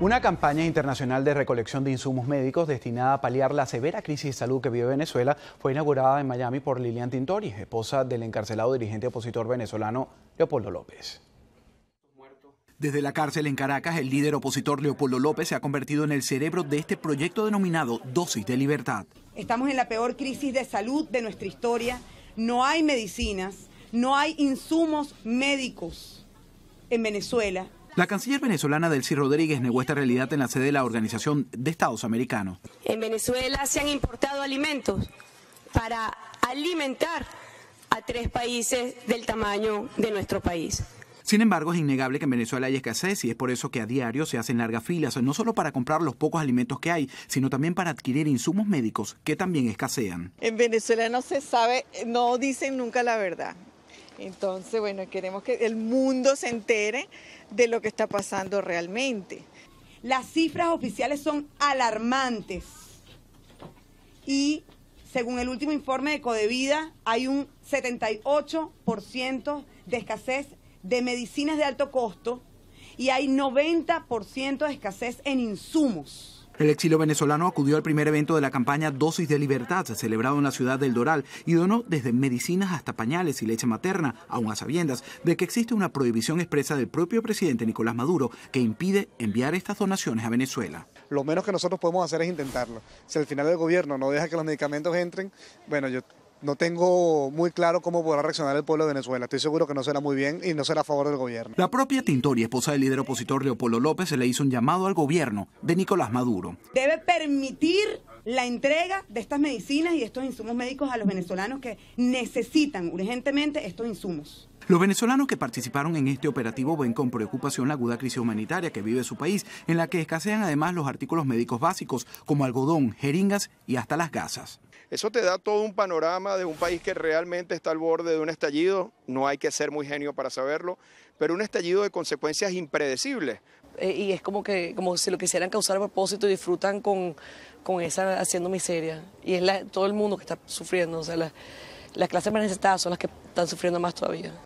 Una campaña internacional de recolección de insumos médicos destinada a paliar la severa crisis de salud que vive Venezuela fue inaugurada en Miami por Lilian Tintori, esposa del encarcelado dirigente opositor venezolano Leopoldo López. Desde la cárcel en Caracas, el líder opositor Leopoldo López se ha convertido en el cerebro de este proyecto denominado Dosis de Libertad. Estamos en la peor crisis de salud de nuestra historia. No hay medicinas, no hay insumos médicos en Venezuela la canciller venezolana Delcy Rodríguez negó esta realidad en la sede de la Organización de Estados Americanos. En Venezuela se han importado alimentos para alimentar a tres países del tamaño de nuestro país. Sin embargo, es innegable que en Venezuela hay escasez y es por eso que a diario se hacen largas filas, no solo para comprar los pocos alimentos que hay, sino también para adquirir insumos médicos que también escasean. En Venezuela no se sabe, no dicen nunca la verdad. Entonces, bueno, queremos que el mundo se entere de lo que está pasando realmente. Las cifras oficiales son alarmantes y según el último informe de Codevida hay un 78% de escasez de medicinas de alto costo y hay 90% de escasez en insumos. El exilio venezolano acudió al primer evento de la campaña Dosis de Libertad, celebrado en la ciudad del Doral, y donó desde medicinas hasta pañales y leche materna, aun a sabiendas de que existe una prohibición expresa del propio presidente Nicolás Maduro que impide enviar estas donaciones a Venezuela. Lo menos que nosotros podemos hacer es intentarlo. Si al final del gobierno no deja que los medicamentos entren, bueno, yo no tengo muy claro cómo podrá reaccionar el pueblo de Venezuela. Estoy seguro que no será muy bien y no será a favor del gobierno. La propia Tintori, esposa del líder opositor Leopoldo López, se le hizo un llamado al gobierno de Nicolás Maduro. Debe permitir la entrega de estas medicinas y estos insumos médicos a los venezolanos que necesitan urgentemente estos insumos. Los venezolanos que participaron en este operativo ven con preocupación la aguda crisis humanitaria que vive su país, en la que escasean además los artículos médicos básicos como algodón, jeringas y hasta las gasas. Eso te da todo un panorama de un país que realmente está al borde de un estallido, no hay que ser muy genio para saberlo, pero un estallido de consecuencias impredecibles. Eh, y es como que como si lo quisieran causar a propósito y disfrutan con, esa haciendo miseria. Y es todo el mundo que está sufriendo, o sea, las clases más necesitadas son las que están sufriendo más todavía.